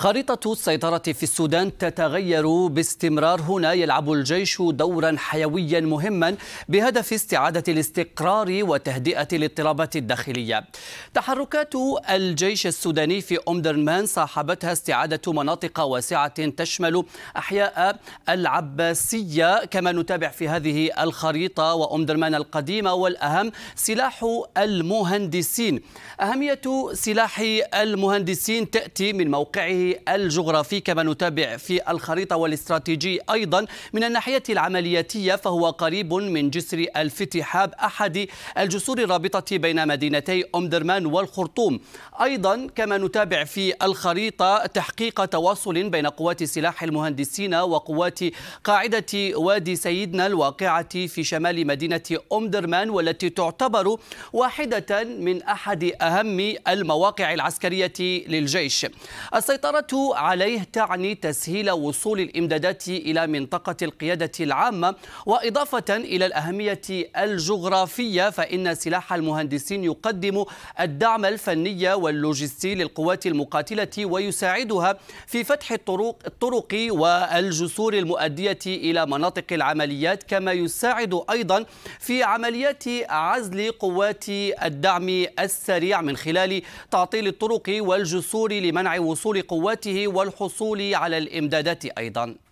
خريطة السيطرة في السودان تتغير باستمرار هنا يلعب الجيش دورا حيويا مهما بهدف استعادة الاستقرار وتهدئة الاضطرابات الداخلية تحركات الجيش السوداني في أمدرمان صاحبتها استعادة مناطق واسعة تشمل أحياء العباسية كما نتابع في هذه الخريطة وأمدرمان القديمة والأهم سلاح المهندسين أهمية سلاح المهندسين تأتي من موقعه الجغرافي كما نتابع في الخريطة والاستراتيجي أيضا من الناحية العملياتية فهو قريب من جسر الفتحاب أحد الجسور الرابطة بين مدينتي أم درمان والخرطوم أيضا كما نتابع في الخريطة تحقيق تواصل بين قوات سلاح المهندسين وقوات قاعدة وادي سيدنا الواقعة في شمال مدينة أم درمان والتي تعتبر واحدة من أحد أهم المواقع العسكرية للجيش السيطرة الإشارة عليه تعني تسهيل وصول الإمدادات إلى منطقة القيادة العامة وإضافة إلى الأهمية الجغرافية فإن سلاح المهندسين يقدم الدعم الفني واللوجستي للقوات المقاتلة ويساعدها في فتح الطرق, الطرق والجسور المؤدية إلى مناطق العمليات كما يساعد أيضا في عمليات عزل قوات الدعم السريع من خلال تعطيل الطرق والجسور لمنع وصول قوات دعوته والحصول على الإمدادات أيضا